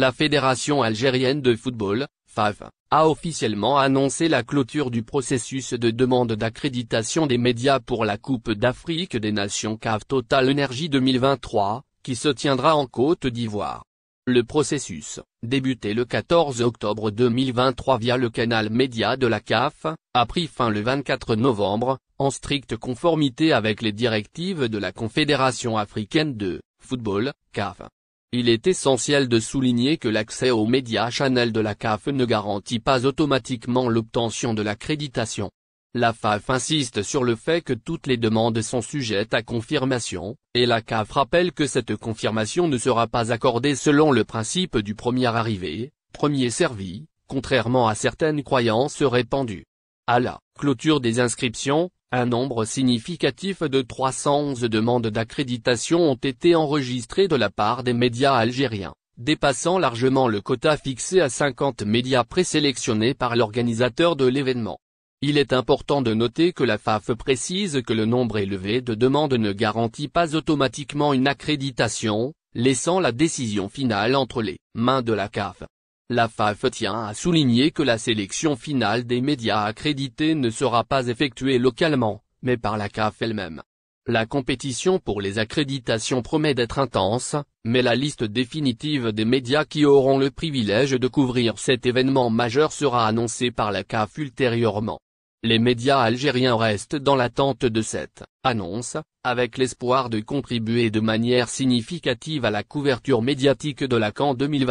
La Fédération algérienne de football, FAF, a officiellement annoncé la clôture du processus de demande d'accréditation des médias pour la Coupe d'Afrique des Nations CAF Total Energy 2023, qui se tiendra en Côte d'Ivoire. Le processus, débuté le 14 octobre 2023 via le canal média de la CAF, a pris fin le 24 novembre, en stricte conformité avec les directives de la Confédération africaine de football, CAF. Il est essentiel de souligner que l'accès aux médias Channel de la CAF ne garantit pas automatiquement l'obtention de l'accréditation. La FAF insiste sur le fait que toutes les demandes sont sujettes à confirmation, et la CAF rappelle que cette confirmation ne sera pas accordée selon le principe du premier arrivé, premier servi, contrairement à certaines croyances répandues. À la clôture des inscriptions, un nombre significatif de 311 demandes d'accréditation ont été enregistrées de la part des médias algériens, dépassant largement le quota fixé à 50 médias présélectionnés par l'organisateur de l'événement. Il est important de noter que la FAF précise que le nombre élevé de demandes ne garantit pas automatiquement une accréditation, laissant la décision finale entre les mains de la CAF. La FAF tient à souligner que la sélection finale des médias accrédités ne sera pas effectuée localement, mais par la CAF elle-même. La compétition pour les accréditations promet d'être intense, mais la liste définitive des médias qui auront le privilège de couvrir cet événement majeur sera annoncée par la CAF ultérieurement. Les médias algériens restent dans l'attente de cette annonce, avec l'espoir de contribuer de manière significative à la couverture médiatique de la CAN 2020.